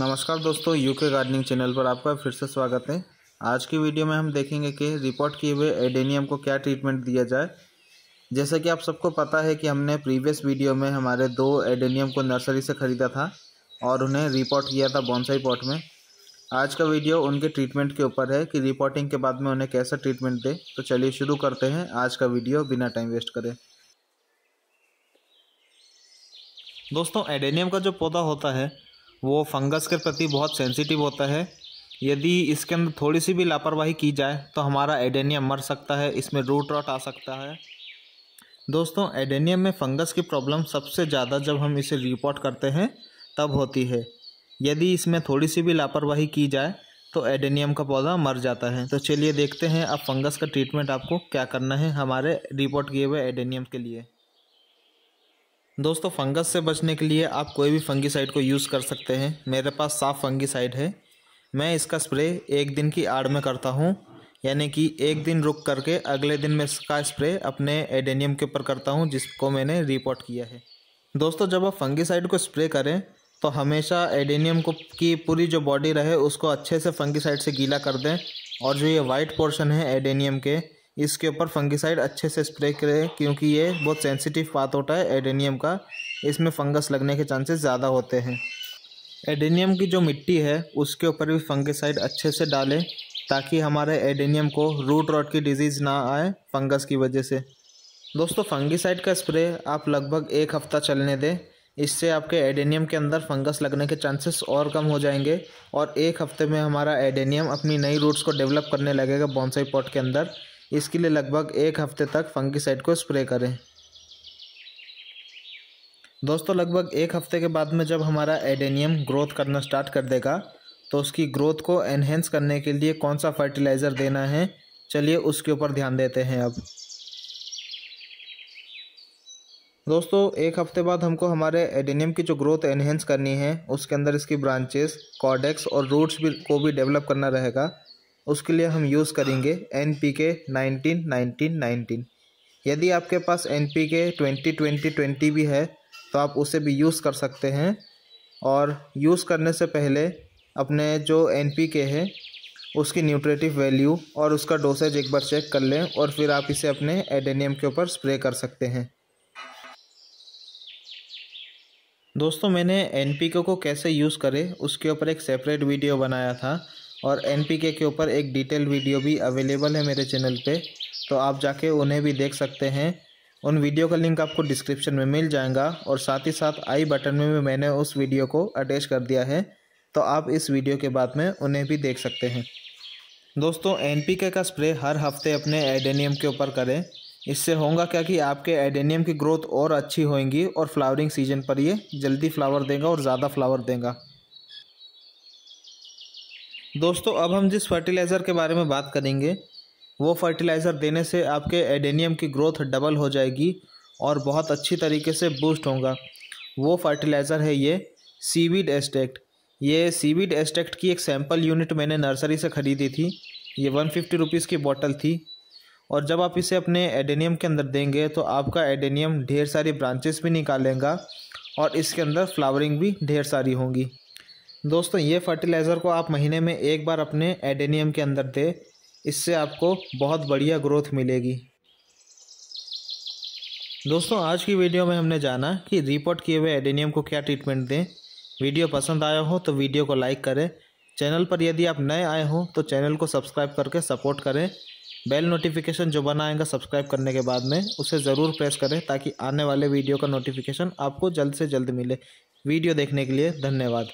नमस्कार दोस्तों UK gardening channel पर आपका फिर से स्वागत है आज की वीडियो में हम देखेंगे कि रिपोर्ट किए हुए एडेनियम को क्या ट्रीटमेंट दिया जाए जैसा कि आप सबको पता है कि हमने प्रीवियस वीडियो में हमारे दो एडेनियम को नर्सरी से ख़रीदा था और उन्हें रिपोर्ट किया था बॉन्साई पॉट में आज का वीडियो उनके ट्रीटमेंट के ऊपर है कि रिपोर्टिंग के बाद में उन्हें कैसा ट्रीटमेंट दें तो चलिए शुरू करते हैं आज का वीडियो बिना टाइम वेस्ट करें दोस्तों एडेनियम का जो पौधा होता है वो फंगस के प्रति बहुत सेंसिटिव होता है यदि इसके अंदर थोड़ी सी भी लापरवाही की जाए तो हमारा एडेनियम मर सकता है इसमें रूट रॉट आ सकता है दोस्तों एडेनियम में फंगस की प्रॉब्लम सबसे ज़्यादा जब हम इसे रिपोर्ट करते हैं तब होती है यदि इसमें थोड़ी सी भी लापरवाही की जाए तो एडेनियम का पौधा मर जाता है तो चलिए देखते हैं अब फंगस का ट्रीटमेंट आपको क्या करना है हमारे रिपोर्ट किए हुए एडेनियम के लिए दोस्तों फंगस से बचने के लिए आप कोई भी फंगीसाइड को यूज़ कर सकते हैं मेरे पास साफ़ फंगीसाइड है मैं इसका स्प्रे एक दिन की आड़ में करता हूँ यानी कि एक दिन रुक करके अगले दिन मैं इसका स्प्रे अपने एडेनियम के ऊपर करता हूँ जिसको मैंने रिपोर्ट किया है दोस्तों जब आप फंगीसाइड को स्प्रे करें तो हमेशा एडेनियम को की पूरी जो बॉडी रहे उसको अच्छे से फंगीसाइड से गीला कर दें और जो ये वाइट पोर्शन है एडेनियम के इसके ऊपर फंगिसाइड अच्छे से स्प्रे करें क्योंकि ये बहुत सेंसिटिव पात होता है एडेनियम का इसमें फंगस लगने के चांसेस ज़्यादा होते हैं एडेनियम की जो मिट्टी है उसके ऊपर भी फंगिसाइड अच्छे से डालें ताकि हमारे एडेनियम को रूट रॉट की डिजीज़ ना आए फंगस की वजह से दोस्तों फंगिसाइड का स्प्रे आप लगभग एक हफ्ता चलने दें इससे आपके एडेनियम के अंदर फंगस लगने के चांसेस और कम हो जाएंगे और एक हफ्ते में हमारा एडेनियम अपनी नई रूट्स को डेवलप करने लगेगा बॉन्साई पॉट के अंदर इसके लिए लगभग एक हफ्ते तक फंगिसाइड को स्प्रे करें दोस्तों लगभग एक हफ्ते के बाद में जब हमारा एडेनियम ग्रोथ करना स्टार्ट कर देगा तो उसकी ग्रोथ को एनहेंस करने के लिए कौन सा फर्टिलाइज़र देना है चलिए उसके ऊपर ध्यान देते हैं अब दोस्तों एक हफ्ते बाद हमको हमारे एडेनियम की जो ग्रोथ एनहेंस करनी है उसके अंदर इसकी ब्रांचेस कॉडेक्स और रूट्स भी को भी डेवलप करना रहेगा उसके लिए हम यूज़ करेंगे N P K nineteen nineteen nineteen यदि आपके पास N P K twenty twenty twenty भी है तो आप उसे भी यूज़ कर सकते हैं और यूज़ करने से पहले अपने जो एन पी के है उसकी न्यूट्रेटिव वैल्यू और उसका डोसेज एक बार चेक कर लें और फिर आप इसे अपने एडेनियम के ऊपर स्प्रे कर सकते हैं दोस्तों मैंने एन पी के को कैसे यूज़ करें उसके ऊपर एक सेपरेट वीडियो बनाया था और एन के ऊपर एक डिटेल वीडियो भी अवेलेबल है मेरे चैनल पे तो आप जाके उन्हें भी देख सकते हैं उन वीडियो का लिंक आपको डिस्क्रिप्शन में मिल जाएगा और साथ ही साथ आई बटन में भी मैंने उस वीडियो को अटैच कर दिया है तो आप इस वीडियो के बाद में उन्हें भी देख सकते हैं दोस्तों एन का स्प्रे हर हफ्ते अपने एडेनियम के ऊपर करें इससे होगा क्या कि आपके एडेनियम की ग्रोथ और अच्छी होएंगी और फ्लावरिंग सीजन पर ये जल्दी फ्लावर देगा और ज़्यादा फ्लावर देगा दोस्तों अब हम जिस फर्टिलाइज़र के बारे में बात करेंगे वो फर्टिलाइज़र देने से आपके एडेनियम की ग्रोथ डबल हो जाएगी और बहुत अच्छी तरीके से बूस्ट होगा वो फर्टिलाइज़र है ये सीवीड एस्टेक्ट ये सीवीड एस्टेक्ट की एक सैम्पल यूनिट मैंने नर्सरी से ख़रीदी थी ये वन फिफ्टी रुपीज़ की बॉटल थी और जब आप इसे अपने एडेनियम के अंदर देंगे तो आपका एडेनियम ढेर सारी ब्रांचेस भी निकालेगा और इसके अंदर फ्लावरिंग भी ढेर सारी होंगी दोस्तों ये फर्टिलाइज़र को आप महीने में एक बार अपने एडेनियम के अंदर दें इससे आपको बहुत बढ़िया ग्रोथ मिलेगी दोस्तों आज की वीडियो में हमने जाना कि रिपोर्ट किए हुए एडेनियम को क्या ट्रीटमेंट दें वीडियो पसंद आया हो तो वीडियो को लाइक करें चैनल पर यदि आप नए आए हों तो चैनल को सब्सक्राइब करके सपोर्ट करें बेल नोटिफिकेशन जो बना आएगा सब्सक्राइब करने के बाद में उसे ज़रूर प्रेस करें ताकि आने वाले वीडियो का नोटिफिकेशन आपको जल्द से जल्द मिले वीडियो देखने के लिए धन्यवाद